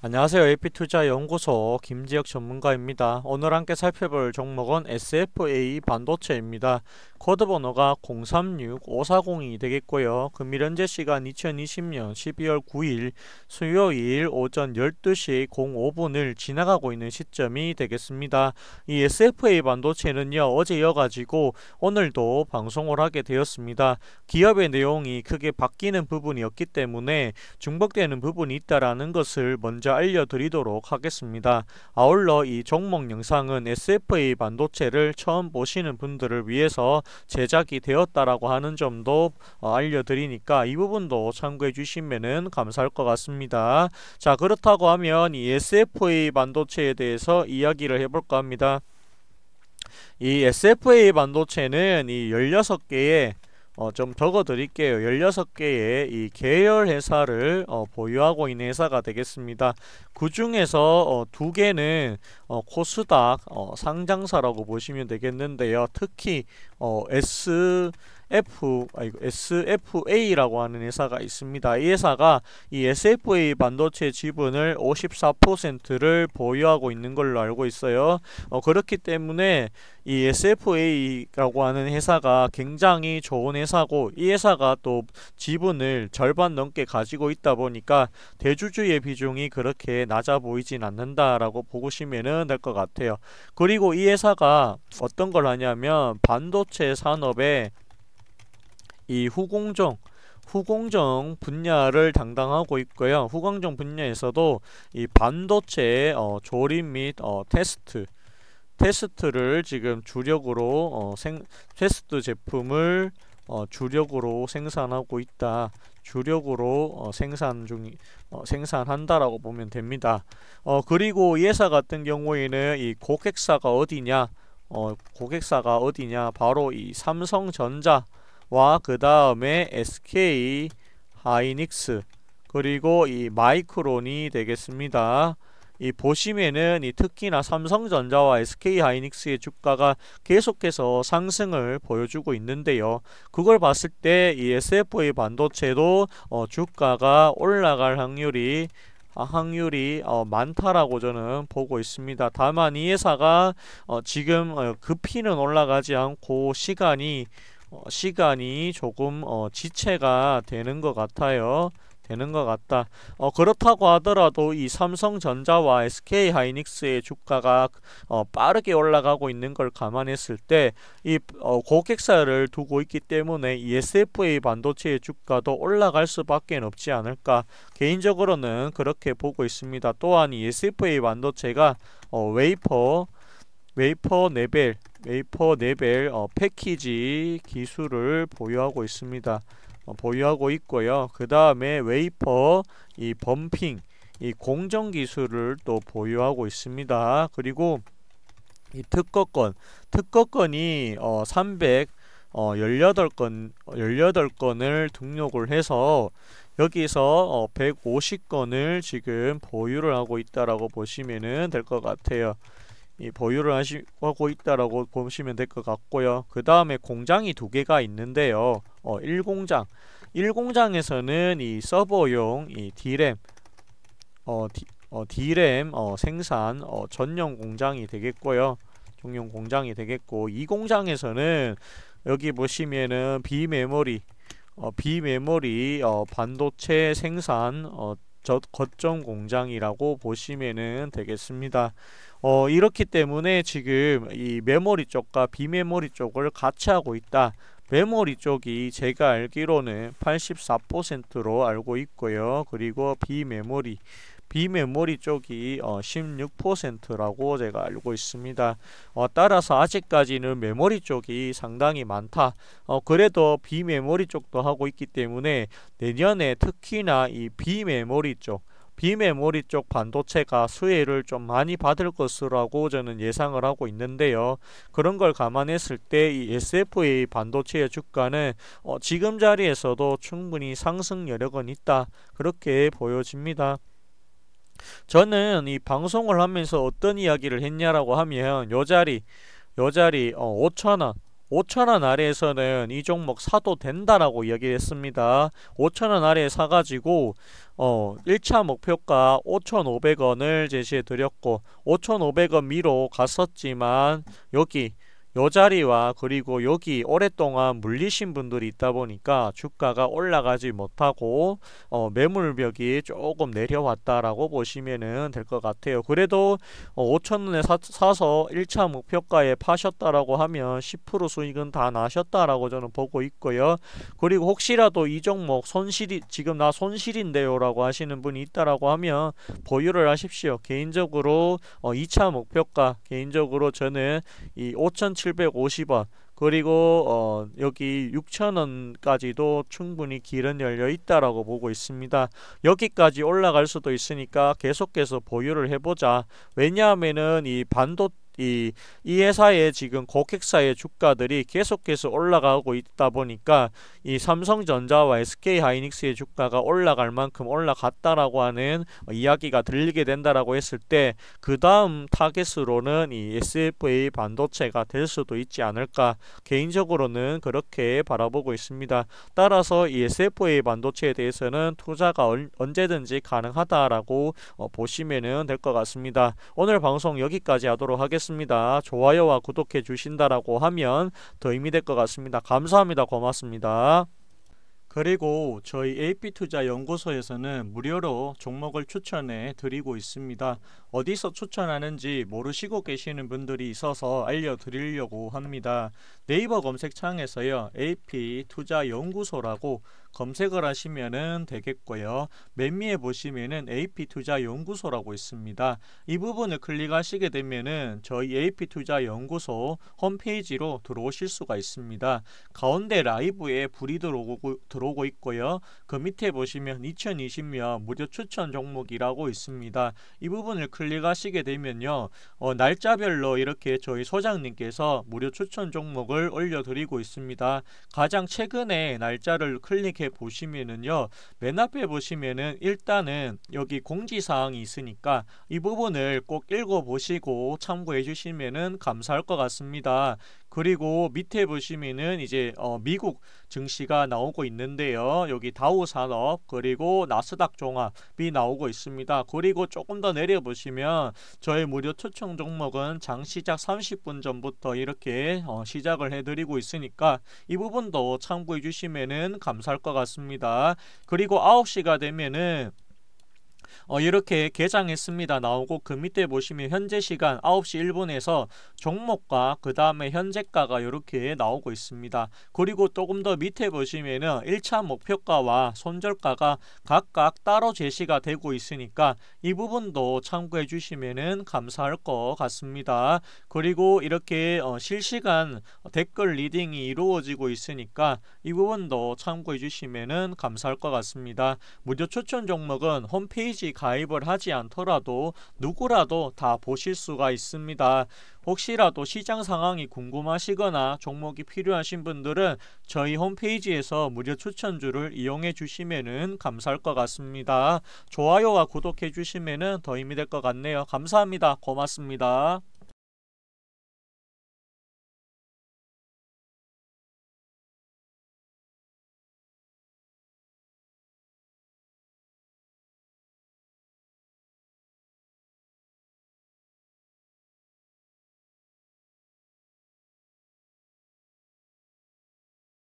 안녕하세요. AP투자연구소 김지혁 전문가입니다. 오늘 함께 살펴볼 종목은 SFA 반도체입니다. 코드 번호가 036540이 되겠고요. 금일 현재 시간 2020년 12월 9일 수요일 오전 12시 05분을 지나가고 있는 시점이 되겠습니다. 이 SFA 반도체는요. 어제 이어가지고 오늘도 방송을 하게 되었습니다. 기업의 내용이 크게 바뀌는 부분이없기 때문에 중복되는 부분이 있다라는 것을 먼저 먼저 알려드리도록 하겠습니다. 아울러 이 종목 영상은 SFA 반도체를 처음 보시는 분들을 위해서 제작이 되었다라고 하는 점도 어, 알려드리니까 이 부분도 참고해 주시면 감사할 것 같습니다. 자 그렇다고 하면 이 SFA 반도체에 대해서 이야기를 해볼까 합니다. 이 SFA 반도체는 이 16개의 어, 좀 적어 드릴게요. 16개의 이 계열 회사를 어, 보유하고 있는 회사가 되겠습니다. 그 중에서 어, 두 개는 어, 코스닥 어, 상장사라고 보시면 되겠는데요. 특히 어, S F 아이고 SFA라고 하는 회사가 있습니다. 이 회사가 이 SFA 반도체 지분을 54%를 보유하고 있는 걸로 알고 있어요. 어, 그렇기 때문에 이 SFA라고 하는 회사가 굉장히 좋은 회사고 이 회사가 또 지분을 절반 넘게 가지고 있다 보니까 대주주의 비중이 그렇게 낮아 보이진 않는다라고 보시면은 될것 같아요. 그리고 이 회사가 어떤 걸 하냐면 반도체 산업에 이 후공정 후공정 분야를 담당하고 있고요. 후공정 분야에서도 이 반도체 어, 조립 및 어, 테스트 테스트를 지금 주력으로 어, 생, 테스트 제품을 어, 주력으로 생산하고 있다. 주력으로 어, 생산 중 어, 생산한다라고 보면 됩니다. 어, 그리고 이사 같은 경우에는 이 고객사가 어디냐? 어, 고객사가 어디냐? 바로 이 삼성전자 와그 다음에 SK 하이닉스 그리고 이 마이크론이 되겠습니다. 이 보시면은 이 특히나 삼성전자와 SK하이닉스의 주가가 계속해서 상승을 보여주고 있는데요. 그걸 봤을 때 이 SFA 반도체도 어 주가가 올라갈 확률이 아, 확률이 어, 많다라고 저는 보고 있습니다. 다만 이 회사가 어, 지금 어, 급히는 올라가지 않고 시간이 어, 시간이 조금 어, 지체가 되는 것 같아요. 되는 것 같다. 어, 그렇다고 하더라도 이 삼성전자와 SK하이닉스의 주가가 어, 빠르게 올라가고 있는 걸 감안했을 때이 어, 고객사를 두고 있기 때문에 ESFA 반도체의 주가도 올라갈 수밖에 없지 않을까 개인적으로는 그렇게 보고 있습니다. 또한 ESFA 반도체가 어, 웨이퍼 웨이퍼 레벨 웨이퍼 레벨 어, 패키지 기술을 보유하고 있습니다. 어, 보유하고 있고요. 그 다음에 웨이퍼 이 범핑 이 공정 기술을 또 보유하고 있습니다. 그리고 이 특허권 특허권이 어, 3 18건 18건을 등록을 해서 여기서 어, 150건을 지금 보유를 하고 있다라고 보시면될 것 같아요. 보유를 하고 있다라고 보시면 될 것 같고요. 그 다음에 공장이 두 개가 있는데요. 어, 1공장. 1공장에서는 이 서버용 이 D램, 어, D, 어, D램 어, 생산 어, 전용 공장이 되겠고요. 종용 공장이 되겠고 이 공장에서는 여기 보시면은 비메모리 어, 비메모리 어, 반도체 생산 어, 저, 거점 공장이라고 보시면 되겠습니다. 어, 이렇기 때문에 지금 이 메모리 쪽과 비메모리 쪽을 같이 하고 있다. 메모리 쪽이 제가 알기로는 84%로 알고 있고요. 그리고 비메모리 비메모리 쪽이 어 16%라고 제가 알고 있습니다. 어 따라서 아직까지는 메모리 쪽이 상당히 많다. 어 그래도 비메모리 쪽도 하고 있기 때문에 내년에 특히나 이 비메모리 쪽 비메모리 쪽 반도체가 수혜를 좀 많이 받을 것이라고 저는 예상을 하고 있는데요. 그런 걸 감안했을 때 이 SFA 반도체의 주가는 어 지금 자리에서도 충분히 상승 여력은 있다. 그렇게 보여집니다. 저는 이 방송을 하면서 어떤 이야기를 했냐라고 하면 요 자리 요 자리 어, 5천원 5천원 아래에서는 이 종목 사도 된다라고 이야기했습니다. 5천원 아래에 사가지고 어 1차 목표가 5,500원을 제시해 드렸고 5,500원 미로 갔었지만 여기 요 자리와 그리고 여기 오랫동안 물리신 분들이 있다 보니까 주가가 올라가지 못하고 어, 매물벽이 조금 내려왔다라고 보시면될 것 같아요. 그래도 어, 5천원에 사서 1차 목표가에 파셨다라고 하면 10% 수익은 다 나셨다라고 저는 보고 있고요. 그리고 혹시라도 이 종목 손실이 지금 나 손실인데요 라고 하시는 분이 있다라고 하면 보유를 하십시오. 개인적으로 어, 2차 목표가 개인적으로 저는 이5 7 0 750원 그리고 어, 여기 6천원까지도 충분히 길은 열려있다라고 보고 있습니다. 여기까지 올라갈 수도 있으니까 계속해서 보유를 해보자. 왜냐하면은 이 반도 이, 이 회사의 지금 고객사의 주가들이 계속해서 올라가고 있다 보니까 이 삼성전자와 SK하이닉스의 주가가 올라갈 만큼 올라갔다라고 하는 이야기가 들리게 된다라고 했을 때 그 다음 타겟으로는 이 SFA 반도체가 될 수도 있지 않을까 개인적으로는 그렇게 바라보고 있습니다. 따라서 이 SFA 반도체에 대해서는 투자가 언제든지 가능하다라고 어, 보시면 될 것 같습니다. 오늘 방송 여기까지 하도록 하겠습니다. 좋습니다. 좋아요와 구독해 주신다라고 하면 더의미될것 같습니다. 감사합니다. 고맙습니다. 그리고 저희 AP투자연구소에서는 무료로 종목을 추천해 드리고 있습니다. 어디서 추천하는지 모르시고 계시는 분들이 있어서 알려드리려고 합니다. 네이버 검색창에서요. AP투자연구소라고 검색을 하시면 되겠고요. 맨 위에 보시면은 AP투자연구소라고 있습니다. 이 부분을 클릭하시게 되면은 저희 AP투자연구소 홈페이지로 들어오실 수가 있습니다. 가운데 라이브에 불이 들어오고 들어오고 있고요. 그 밑에 보시면 2020년 무료 추천 종목이라고 있습니다. 이 부분을 클릭하시게 되면요. 어, 날짜별로 이렇게 저희 소장님께서 무료 추천 종목을 올려드리고 있습니다. 가장 최근에 날짜를 클릭해 보시면은요. 맨 앞에 보시면은 일단은 여기 공지사항이 있으니까 이 부분을 꼭 읽어보시고 참고해 주시면은 감사할 것 같습니다. 그리고 밑에 보시면은 이제 어 미국 증시가 나오고 있는데요. 여기 다우 산업 그리고 나스닥 종합이 나오고 있습니다. 그리고 조금 더 내려 보시면 저의 무료 초청 종목은 장 시작 30분 전부터 이렇게 어 시작을 해드리고 있으니까 이 부분도 참고해 주시면은 감사할 것 같습니다. 그리고 9시가 되면은 어, 이렇게 개장했습니다. 나오고 그 밑에 보시면 현재 시간 9시 1분에서 종목과 그 다음에 현재가가 이렇게 나오고 있습니다. 그리고 조금 더 밑에 보시면은 1차 목표가와 손절가가 각각 따로 제시가 되고 있으니까 이 부분도 참고해 주시면은 감사할 것 같습니다. 그리고 이렇게 어, 실시간 댓글 리딩이 이루어지고 있으니까 이 부분도 참고해 주시면은 감사할 것 같습니다. 무료 추천 종목은 홈페이지 홈페이 가입을 하지 않더라도 누구라도 다 보실 수가 있습니다. 혹시라도 시장 상황이 궁금하시거나 종목이 필요하신 분들은 저희 홈페이지에서 무료 추천주를 이용해 주시면 감사할 것 같습니다. 좋아요와 구독해 주시면 더 힘이 될 것 같네요. 감사합니다. 고맙습니다.